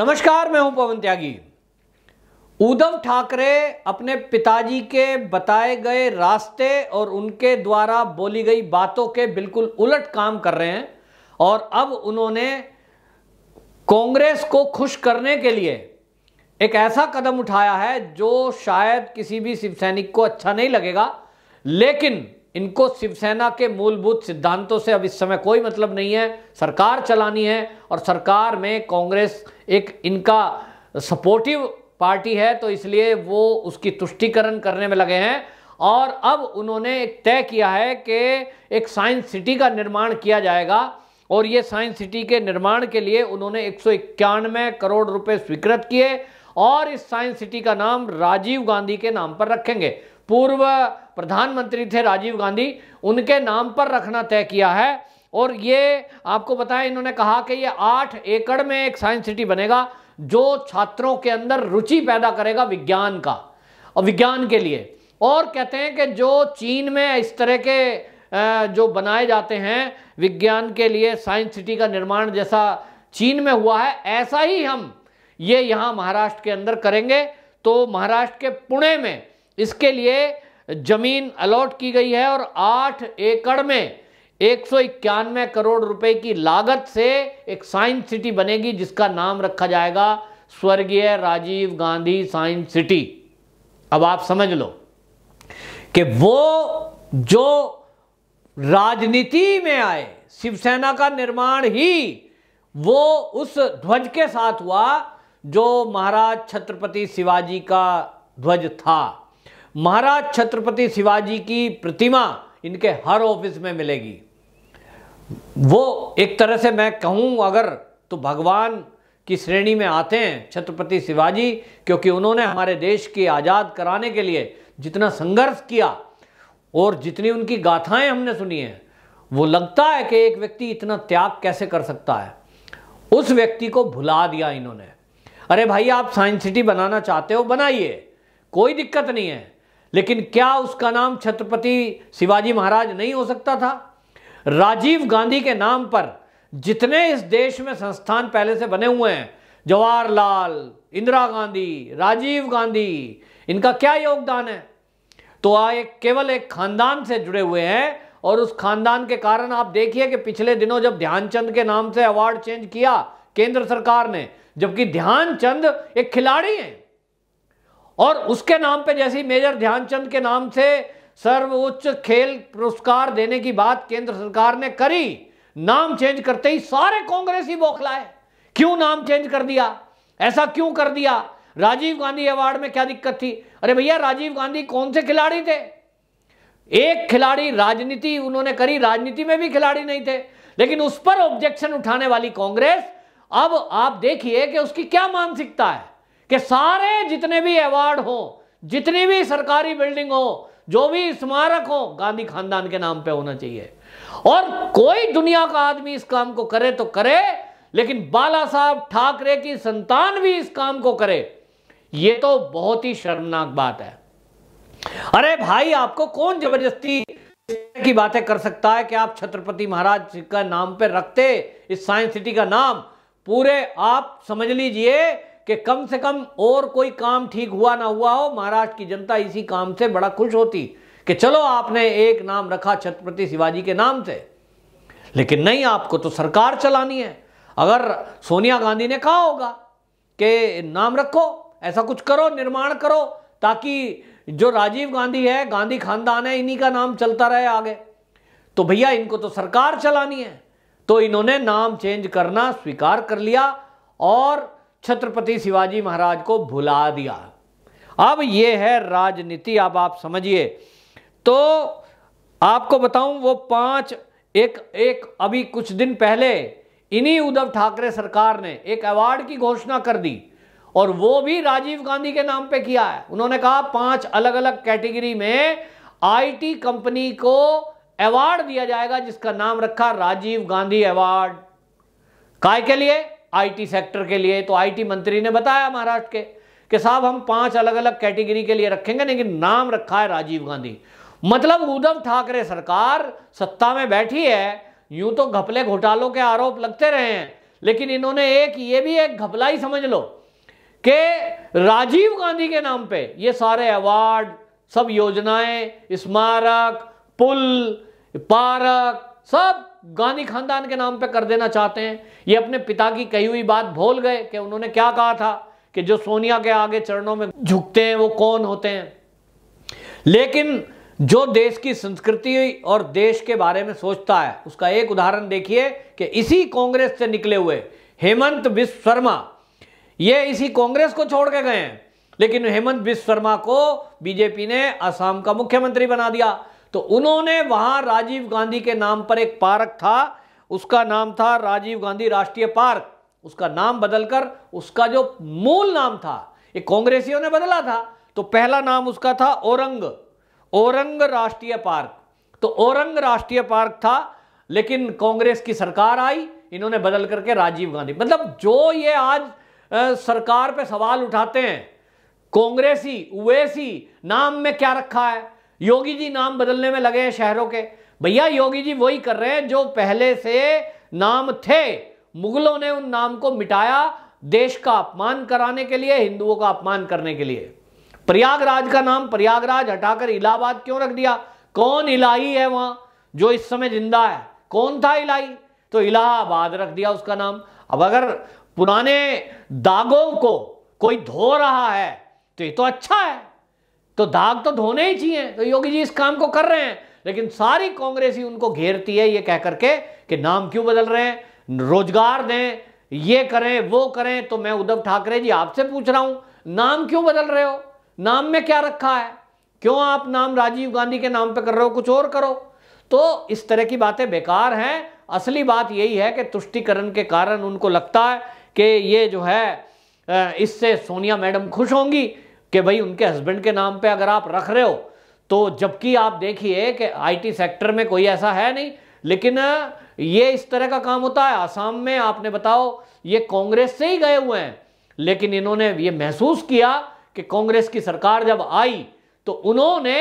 नमस्कार मैं हूं पवन त्यागी उद्धव ठाकरे अपने पिताजी के बताए गए रास्ते और उनके द्वारा बोली गई बातों के बिल्कुल उलट काम कर रहे हैं और अब उन्होंने कांग्रेस को खुश करने के लिए एक ऐसा कदम उठाया है जो शायद किसी भी शिव सैनिक को अच्छा नहीं लगेगा लेकिन इनको शिवसेना के मूलभूत सिद्धांतों से अब इस समय कोई मतलब नहीं है सरकार चलानी है और सरकार में कांग्रेस एक इनका सपोर्टिव पार्टी है तो इसलिए वो उसकी तुष्टिकरण करने में लगे हैं और अब उन्होंने एक तय किया है कि एक साइंस सिटी का निर्माण किया जाएगा और ये साइंस सिटी के निर्माण के लिए उन्होंने एक करोड़ रुपए स्वीकृत किए और इस साइंस सिटी का नाम राजीव गांधी के नाम पर रखेंगे पूर्व प्रधानमंत्री थे राजीव गांधी उनके नाम पर रखना तय किया है और ये आपको बताया इन्होंने कहा कि ये आठ एकड़ में एक साइंस सिटी बनेगा जो छात्रों के अंदर रुचि पैदा करेगा विज्ञान का और विज्ञान के लिए और कहते हैं कि जो चीन में इस तरह के जो बनाए जाते हैं विज्ञान के लिए साइंस सिटी का निर्माण जैसा चीन में हुआ है ऐसा ही हम ये यहाँ महाराष्ट्र के अंदर करेंगे तो महाराष्ट्र के पुणे में इसके लिए जमीन अलॉट की गई है और आठ एकड़ में एक सौ इक्यानवे करोड़ रुपए की लागत से एक साइंस सिटी बनेगी जिसका नाम रखा जाएगा स्वर्गीय राजीव गांधी साइंस सिटी अब आप समझ लो कि वो जो राजनीति में आए शिवसेना का निर्माण ही वो उस ध्वज के साथ हुआ जो महाराज छत्रपति शिवाजी का ध्वज था महाराज छत्रपति शिवाजी की प्रतिमा इनके हर ऑफिस में मिलेगी वो एक तरह से मैं कहूँ अगर तो भगवान की श्रेणी में आते हैं छत्रपति शिवाजी क्योंकि उन्होंने हमारे देश की आज़ाद कराने के लिए जितना संघर्ष किया और जितनी उनकी गाथाएं हमने सुनी हैं वो लगता है कि एक व्यक्ति इतना त्याग कैसे कर सकता है उस व्यक्ति को भुला दिया इन्होंने अरे भाई आप साइंस सिटी बनाना चाहते हो बनाइए कोई दिक्कत नहीं है लेकिन क्या उसका नाम छत्रपति शिवाजी महाराज नहीं हो सकता था राजीव गांधी के नाम पर जितने इस देश में संस्थान पहले से बने हुए हैं जवाहरलाल इंदिरा गांधी राजीव गांधी इनका क्या योगदान है तो आ एक केवल एक खानदान से जुड़े हुए हैं और उस खानदान के कारण आप देखिए कि पिछले दिनों जब ध्यानचंद के नाम से अवार्ड चेंज किया केंद्र सरकार ने जबकि ध्यानचंद एक खिलाड़ी हैं और उसके नाम पे जैसे मेजर ध्यानचंद के नाम से सर्वोच्च खेल पुरस्कार देने की बात केंद्र सरकार ने करी नाम चेंज करते ही सारे कांग्रेस ही बौखलाए क्यों नाम चेंज कर दिया ऐसा क्यों कर दिया राजीव गांधी अवार्ड में क्या दिक्कत थी अरे भैया राजीव गांधी कौन से खिलाड़ी थे एक खिलाड़ी राजनीति उन्होंने करी राजनीति में भी खिलाड़ी नहीं थे लेकिन उस पर ऑब्जेक्शन उठाने वाली कांग्रेस अब आप देखिए कि उसकी क्या मानसिकता है कि सारे जितने भी अवार्ड हो जितनी भी सरकारी बिल्डिंग हो जो भी स्मारक हो गांधी खानदान के नाम पे होना चाहिए और कोई दुनिया का आदमी इस काम को करे तो करे लेकिन बाला साहब ठाकरे की संतान भी इस काम को करे ये तो बहुत ही शर्मनाक बात है अरे भाई आपको कौन जबरदस्ती की बातें कर सकता है कि आप छत्रपति महाराज का नाम पे रखते इस साइंस सिटी का नाम पूरे आप समझ लीजिए कि कम से कम और कोई काम ठीक हुआ ना हुआ हो महाराष्ट्र की जनता इसी काम से बड़ा खुश होती कि चलो आपने एक नाम रखा छत्रपति शिवाजी के नाम से लेकिन नहीं आपको तो सरकार चलानी है अगर सोनिया गांधी ने कहा होगा कि नाम रखो ऐसा कुछ करो निर्माण करो ताकि जो राजीव गांधी है गांधी खानदान है इन्हीं का नाम चलता रहे आगे तो भैया इनको तो सरकार चलानी है तो इन्होंने नाम चेंज करना स्वीकार कर लिया और छत्रपति शिवाजी महाराज को भुला दिया अब ये है राजनीति अब आप समझिए तो आपको बताऊं वो पांच एक एक अभी कुछ दिन पहले इन्हीं उद्धव ठाकरे सरकार ने एक अवार्ड की घोषणा कर दी और वो भी राजीव गांधी के नाम पे किया है उन्होंने कहा पांच अलग अलग कैटेगरी में आईटी कंपनी को अवार्ड दिया जाएगा जिसका नाम रखा राजीव गांधी अवार्ड काय के लिए आईटी सेक्टर के लिए तो आईटी मंत्री ने बताया महाराष्ट्र के कि साहब हम पांच अलग अलग कैटेगरी के लिए रखेंगे लेकिन नाम रखा है राजीव गांधी मतलब उद्धव ठाकरे सरकार सत्ता में बैठी है यूं तो घपले घोटालों के आरोप लगते रहे हैं लेकिन इन्होंने एक ये भी एक घपला ही समझ लो कि राजीव गांधी के नाम पे ये सारे अवार्ड सब योजनाएं स्मारक पुल पार्क सब गांधी खानदान के नाम पे कर देना चाहते हैं ये अपने पिता की कही हुई बात भूल गए कि उन्होंने क्या कहा था कि जो सोनिया के आगे चरणों में झुकते हैं वो कौन होते हैं लेकिन जो देश की संस्कृति और देश के बारे में सोचता है उसका एक उदाहरण देखिए कि इसी कांग्रेस से निकले हुए हेमंत विश्व शर्मा ये इसी कांग्रेस को छोड़ के गए हैं लेकिन हेमंत विश्व शर्मा को बीजेपी ने असम का मुख्यमंत्री बना दिया तो उन्होंने वहां राजीव गांधी के नाम पर एक पार्क था उसका नाम था राजीव गांधी राष्ट्रीय पार्क उसका नाम बदलकर उसका जो मूल नाम था ये कांग्रेसियों ने बदला था तो पहला नाम उसका था औरंग औरंग राष्ट्रीय पार्क तो औरंग राष्ट्रीय पार्क था लेकिन कांग्रेस की सरकार आई इन्होंने बदल करके राजीव गांधी मतलब जो ये आज आ, सरकार पे सवाल उठाते हैं कांग्रेसी उवैसी नाम में क्या रखा है योगी जी नाम बदलने में लगे हैं शहरों के भैया योगी जी वही कर रहे हैं जो पहले से नाम थे मुगलों ने उन नाम को मिटाया देश का अपमान कराने के लिए हिंदुओं का अपमान करने के लिए प्रयागराज का नाम प्रयागराज हटाकर इलाहाबाद क्यों रख दिया कौन इलाही है वहां जो इस समय जिंदा है कौन था इलाही तो इलाहाबाद रख दिया उसका नाम अब अगर पुराने दागों को कोई धो रहा है तो ये तो अच्छा है तो दाग तो धोने ही चाहिए तो योगी जी इस काम को कर रहे हैं लेकिन सारी कांग्रेस ही उनको घेरती है ये कह करके कि नाम क्यों बदल रहे हैं रोजगार दें ये करें वो करें तो मैं उद्धव ठाकरे जी आपसे पूछ रहा हूं नाम क्यों बदल रहे हो नाम में क्या रखा है क्यों आप नाम राजीव गांधी के नाम पर कर रहे हो कुछ और करो तो इस तरह की बातें बेकार हैं असली बात यही है कि तुष्टिकरण के कारण उनको लगता है कि ये जो है इससे सोनिया मैडम खुश होंगी कि भाई उनके हस्बैंड के नाम पे अगर आप रख रहे हो तो जबकि आप देखिए कि आईटी सेक्टर में कोई ऐसा है नहीं लेकिन ये इस तरह का काम होता है आसाम में आपने बताओ ये कांग्रेस से ही गए हुए हैं लेकिन इन्होंने ये महसूस किया कि कांग्रेस की सरकार जब आई तो उन्होंने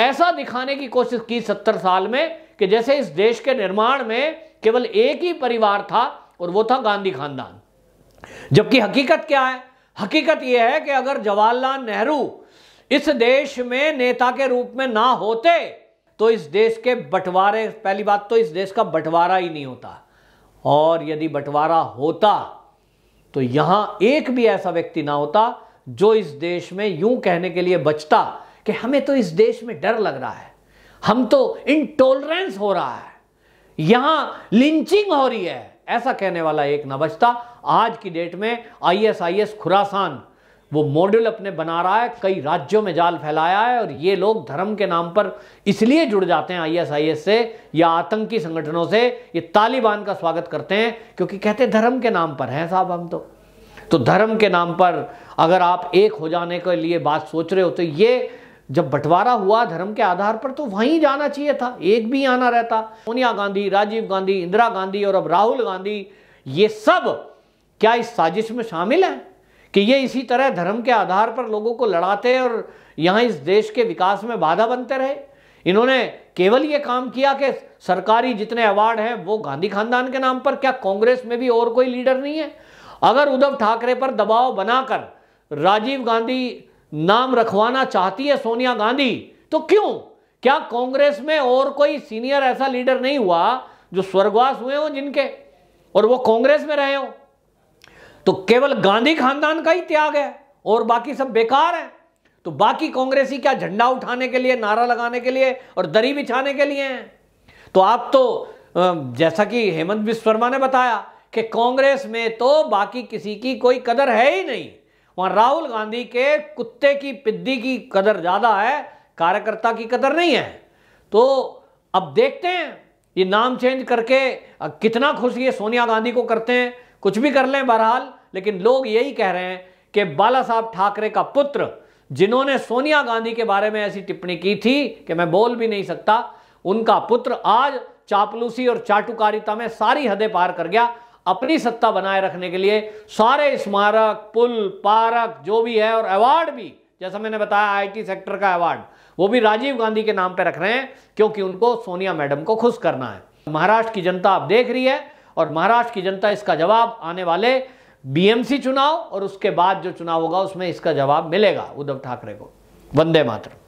ऐसा दिखाने की कोशिश की सत्तर साल में कि जैसे इस देश के निर्माण में केवल एक ही परिवार था और वो था गांधी खानदान जबकि हकीकत क्या है हकीकत यह है कि अगर जवाहरलाल नेहरू इस देश में नेता के रूप में ना होते तो इस देश के बंटवारे पहली बात तो इस देश का बंटवारा ही नहीं होता और यदि बंटवारा होता तो यहां एक भी ऐसा व्यक्ति ना होता जो इस देश में यूं कहने के लिए बचता कि हमें तो इस देश में डर लग रहा है हम तो इनटॉलरेंस हो रहा है यहां लिंचिंग हो रही है ऐसा कहने वाला एक ना बचता आज की डेट में आईएसआईएस खुरासान वो मॉड्यूल अपने बना रहा है कई राज्यों में जाल फैलाया है और ये लोग धर्म के नाम पर इसलिए जुड़ जाते हैं आईएसआईएस से या आतंकी संगठनों से ये तालिबान का स्वागत करते हैं क्योंकि कहते धर्म के नाम पर हैं साहब हम तो तो धर्म के नाम पर अगर आप एक हो जाने के लिए बात सोच रहे हो तो ये जब बंटवारा हुआ धर्म के आधार पर तो वहीं जाना चाहिए था एक भी आना रहता सोनिया गांधी राजीव गांधी इंदिरा गांधी और अब राहुल गांधी ये सब क्या इस साजिश में शामिल हैं कि ये इसी तरह धर्म के आधार पर लोगों को लड़ाते और यहाँ इस देश के विकास में बाधा बनते रहे इन्होंने केवल ये काम किया कि सरकारी जितने अवार्ड हैं वो गांधी खानदान के नाम पर क्या कांग्रेस में भी और कोई लीडर नहीं है अगर उद्धव ठाकरे पर दबाव बनाकर राजीव गांधी नाम रखवाना चाहती है सोनिया गांधी तो क्यों क्या कांग्रेस में और कोई सीनियर ऐसा लीडर नहीं हुआ जो स्वर्गवास हुए हो जिनके और वो कांग्रेस में रहे हो तो केवल गांधी खानदान का ही त्याग है और बाकी सब बेकार है तो बाकी कांग्रेसी क्या झंडा उठाने के लिए नारा लगाने के लिए और दरी बिछाने के लिए हैं तो आप तो जैसा कि हेमंत विश्वर्मा ने बताया कि कांग्रेस में तो बाकी किसी की कोई कदर है ही नहीं वहाँ राहुल गांधी के कुत्ते की पिद्दी की कदर ज़्यादा है कार्यकर्ता की कदर नहीं है तो अब देखते हैं ये नाम चेंज करके कितना खुश ये सोनिया गांधी को करते हैं कुछ भी कर लें बहरहाल लेकिन लोग यही कह रहे हैं कि बाला साहब ठाकरे का पुत्र जिन्होंने सोनिया गांधी के बारे में ऐसी टिप्पणी की थी कि मैं बोल भी नहीं सकता उनका पुत्र आज चापलूसी और चाटुकारिता में सारी हदें पार कर गया अपनी सत्ता बनाए रखने के लिए सारे स्मारक पुल पार्क जो भी है और अवार्ड भी जैसा मैंने बताया आईटी सेक्टर का अवार्ड वो भी राजीव गांधी के नाम पर रख रहे हैं क्योंकि उनको सोनिया मैडम को खुश करना है महाराष्ट्र की जनता आप देख रही है और महाराष्ट्र की जनता इसका जवाब आने वाले बीएमसी चुनाव और उसके बाद जो चुनाव होगा उसमें इसका जवाब मिलेगा उद्धव ठाकरे को वंदे मातरम